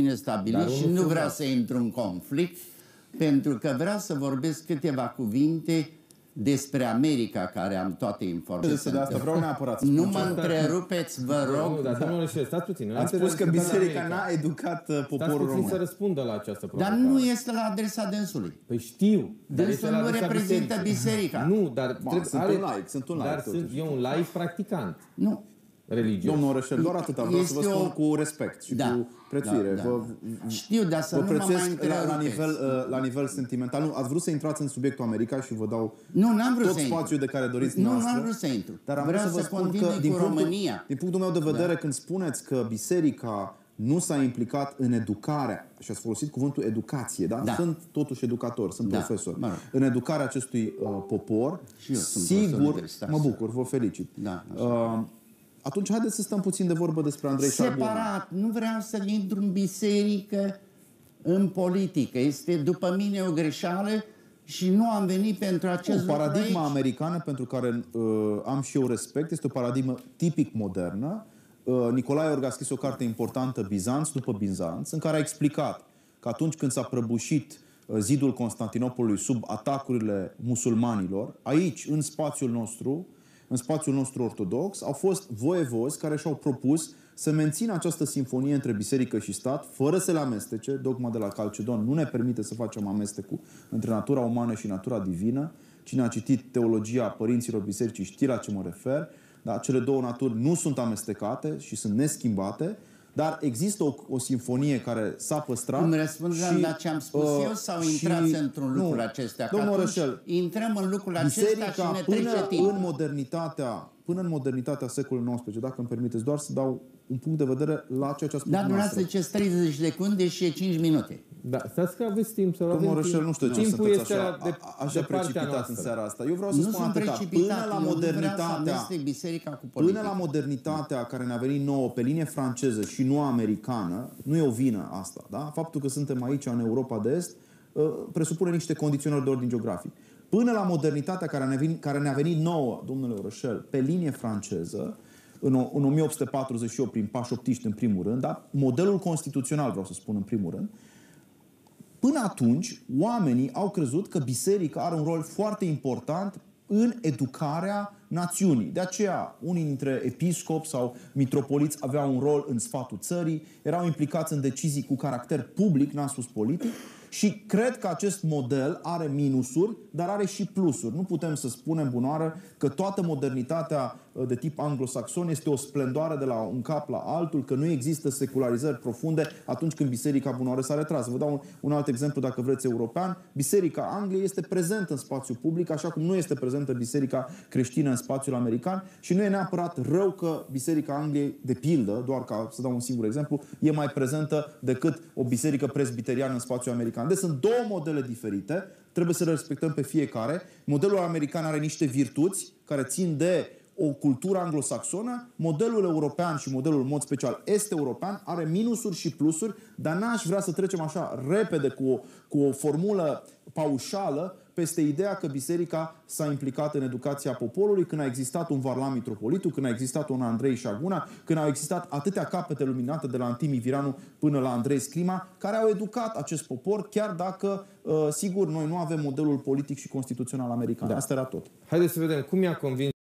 bine stabilit și nu vrea să intru în conflict, pentru că vrea să vorbesc câteva cuvinte despre America, care am toate informațiile. De asta vreau neapărat să Nu mă întrerupeți, vă rog. Nu, dar domnule șef, stați puțin. Ați spus că biserica n-a educat uh, poporul român. să răspundă la această problemă Dar nu este la adresa dânsului. Păi știu. Dânsul nu reprezintă biserica. Nu, dar... sunt un laic, sunt un Dar sunt, un laic practicant. Nu religios. Domnul Orășel, doar atâta. Vreau este să vă spun o... cu respect și da. cu da, prețuire. Da, da. Vă, Știu, dar să vă mai la, la, nivel, uh, la nivel sentimental. Nu, ați vrut să intrați în subiectul America și vă dau nu, n-am vrut tot să spațiul intru. de care doriți Nu, noastră, n-am vrut să intru. Dar am vreau să vă să spun că, din punctul, România. din punctul meu de da. vedere, da. când spuneți că biserica nu s-a implicat în educarea, și ați folosit cuvântul educație, da? da. Sunt totuși educator, sunt da. profesor. Mă rog. În educarea acestui uh, popor, și eu sigur, sunt mă bucur, vă felicit. Da, așa. uh, atunci haideți să stăm puțin de vorbă despre Andrei Separat, Șablona. nu vreau să intru în biserică, în politică. Este după mine o greșeală și nu am venit pentru acest o paradigma aici. americană pentru care uh, am și eu respect este o paradigmă tipic modernă. Uh, Nicolae Orga a scris o carte importantă, Bizanț după Bizanț, în care a explicat că atunci când s-a prăbușit uh, zidul Constantinopolului sub atacurile musulmanilor, aici, în spațiul nostru, uh, în spațiul nostru ortodox, au fost voievozi care și-au propus să mențină această simfonie între biserică și stat, fără să le amestece. Dogma de la Calcedon nu ne permite să facem amestecul între natura umană și natura divină. Cine a citit teologia părinților bisericii știe la ce mă refer. Dar cele două naturi nu sunt amestecate și sunt neschimbate dar există o, o sinfonie care s-a păstrat. Îmi răspundem la ce am spus uh, eu sau intrați și, într-un lucru nu, acestea? Domnul Rășel, intrăm în lucrul acesta și ne până trece timp. în modernitatea, până în modernitatea secolului XIX, dacă îmi permiteți, doar să dau un punct de vedere la ceea ce a spus Dar dumneavoastră. Dar 30 de secunde și e 5 minute. Da, stați că aveți timp să Domnul nu știu ce timpul sunteți așa, de, așa de precipitat noastră. în seara asta. Eu vreau să nu spun atâta. Până la modernitatea, biserica cu până la modernitatea care ne-a venit nouă pe linie franceză și nu americană, nu e o vină asta. Da? Faptul că suntem aici în Europa de Est ă, presupune niște condiționări de ordin geografic. Până la modernitatea care ne-a venit, care ne-a venit nouă, domnule Orășel, pe linie franceză, în, 1848 prin pașoptiști în primul rând, da? modelul constituțional vreau să spun în primul rând, Până atunci, oamenii au crezut că biserica are un rol foarte important în educarea națiunii. De aceea, unii dintre episcopi sau mitropoliți aveau un rol în sfatul țării, erau implicați în decizii cu caracter public, n-am spus politic, și cred că acest model are minusuri, dar are și plusuri. Nu putem să spunem bunoară că toată modernitatea Uh, de tip anglosaxon este o splendoare de la un cap la altul, că nu există secularizări profunde atunci când biserica bunoară s-a retras. Vă dau un, un alt exemplu, dacă vreți, european. Biserica Angliei este prezentă în spațiu public, așa cum nu este prezentă biserica creștină în spațiul american și nu e neapărat rău că biserica Angliei, de pildă, doar ca să dau un singur exemplu, e mai prezentă decât o biserică presbiteriană în spațiul american. Deci sunt două modele diferite, trebuie să le respectăm pe fiecare. Modelul american are niște virtuți care țin de o cultură anglosaxonă, modelul european și modelul, în mod special, este european, are minusuri și plusuri, dar n-aș vrea să trecem așa repede cu o, cu o formulă paușală peste ideea că biserica s-a implicat în educația poporului, când a existat un Varla Mitropolitu, când a existat un Andrei Șaguna, când au existat atâtea capete luminate de la Antimi Viranu până la Andrei Scrima, care au educat acest popor, chiar dacă, uh, sigur, noi nu avem modelul politic și constituțional american. Da. Asta era tot. Haideți să vedem cum i-a convins